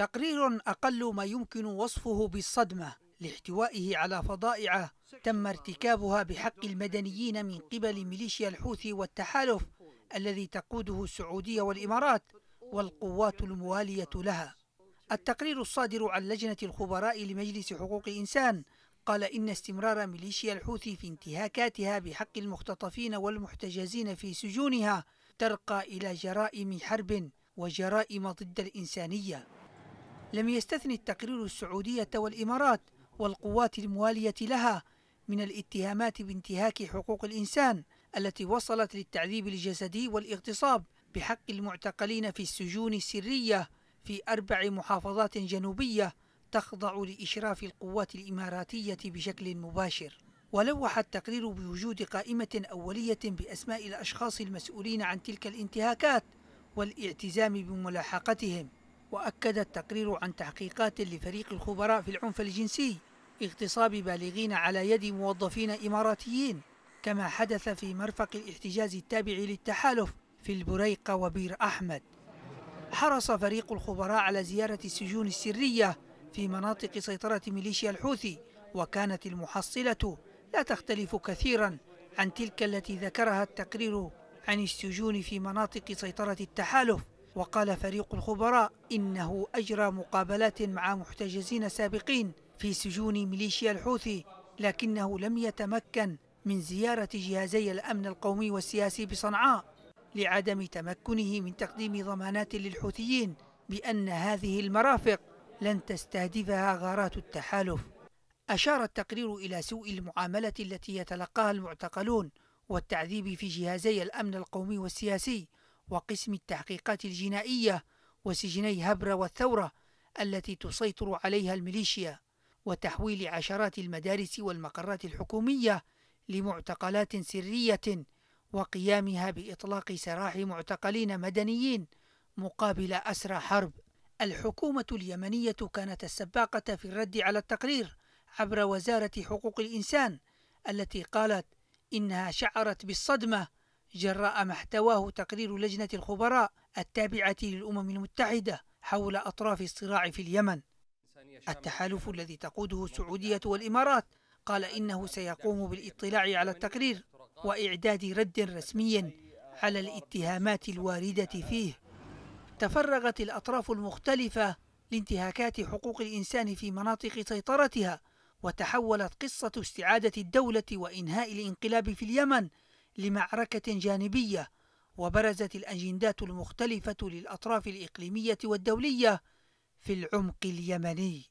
تقرير أقل ما يمكن وصفه بالصدمة لاحتوائه على فضائع تم ارتكابها بحق المدنيين من قبل ميليشيا الحوثي والتحالف الذي تقوده السعودية والإمارات والقوات الموالية لها التقرير الصادر عن لجنة الخبراء لمجلس حقوق إنسان قال إن استمرار ميليشيا الحوثي في انتهاكاتها بحق المختطفين والمحتجزين في سجونها ترقى إلى جرائم حرب وجرائم ضد الإنسانية لم يستثني التقرير السعودية والإمارات والقوات الموالية لها من الاتهامات بانتهاك حقوق الإنسان التي وصلت للتعذيب الجسدي والاغتصاب بحق المعتقلين في السجون السرية في أربع محافظات جنوبية تخضع لإشراف القوات الإماراتية بشكل مباشر ولوح التقرير بوجود قائمة أولية بأسماء الأشخاص المسؤولين عن تلك الانتهاكات والاعتزام بملاحقتهم وأكد التقرير عن تحقيقات لفريق الخبراء في العنف الجنسي اغتصاب بالغين على يد موظفين إماراتيين كما حدث في مرفق الاحتجاز التابع للتحالف في البريقة وبير أحمد حرص فريق الخبراء على زيارة السجون السرية في مناطق سيطرة ميليشيا الحوثي وكانت المحصلة لا تختلف كثيرا عن تلك التي ذكرها التقرير عن السجون في مناطق سيطرة التحالف وقال فريق الخبراء إنه أجرى مقابلات مع محتجزين سابقين في سجون ميليشيا الحوثي لكنه لم يتمكن من زيارة جهازي الأمن القومي والسياسي بصنعاء لعدم تمكنه من تقديم ضمانات للحوثيين بأن هذه المرافق لن تستهدفها غارات التحالف أشار التقرير إلى سوء المعاملة التي يتلقاها المعتقلون والتعذيب في جهازي الأمن القومي والسياسي وقسم التحقيقات الجنائية وسجني هبرة والثورة التي تسيطر عليها الميليشيا وتحويل عشرات المدارس والمقرات الحكومية لمعتقلات سرية وقيامها بإطلاق سراح معتقلين مدنيين مقابل أسرى حرب الحكومة اليمنية كانت السباقة في الرد على التقرير عبر وزارة حقوق الإنسان التي قالت إنها شعرت بالصدمة جراء محتواه تقرير لجنة الخبراء التابعة للأمم المتحدة حول أطراف الصراع في اليمن التحالف الذي تقوده السعودية والإمارات قال إنه سيقوم بالاطلاع على التقرير وإعداد رد رسمي على الاتهامات الواردة فيه تفرغت الأطراف المختلفة لانتهاكات حقوق الإنسان في مناطق سيطرتها وتحولت قصة استعادة الدولة وإنهاء الانقلاب في اليمن لمعركة جانبية وبرزت الأجندات المختلفة للأطراف الإقليمية والدولية في العمق اليمني